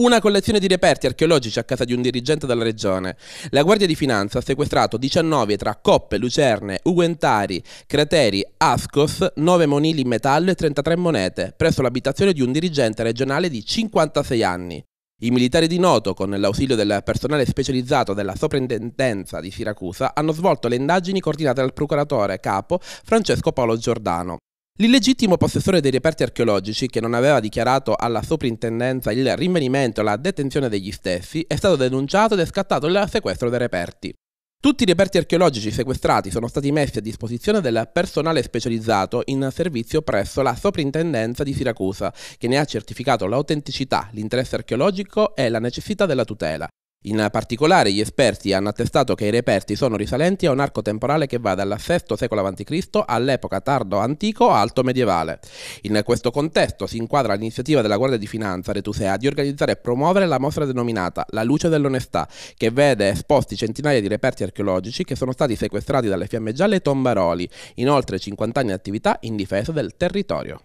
una collezione di reperti archeologici a casa di un dirigente della regione. La Guardia di Finanza ha sequestrato 19 tra coppe, lucerne, uguentari, crateri, ascos, 9 monili in metallo e 33 monete, presso l'abitazione di un dirigente regionale di 56 anni. I militari di Noto, con l'ausilio del personale specializzato della soprintendenza di Siracusa, hanno svolto le indagini coordinate dal procuratore capo Francesco Paolo Giordano. L'illegittimo possessore dei reperti archeologici, che non aveva dichiarato alla soprintendenza il rinvenimento e la detenzione degli stessi, è stato denunciato ed è scattato il sequestro dei reperti. Tutti i reperti archeologici sequestrati sono stati messi a disposizione del personale specializzato in servizio presso la soprintendenza di Siracusa, che ne ha certificato l'autenticità, l'interesse archeologico e la necessità della tutela. In particolare gli esperti hanno attestato che i reperti sono risalenti a un arco temporale che va dal VI secolo a.C. all'epoca tardo-antico-alto medievale. In questo contesto si inquadra l'iniziativa della Guardia di Finanza Retusea di organizzare e promuovere la mostra denominata La luce dell'onestà, che vede esposti centinaia di reperti archeologici che sono stati sequestrati dalle fiamme gialle e tombaroli, in oltre 50 anni di attività in difesa del territorio.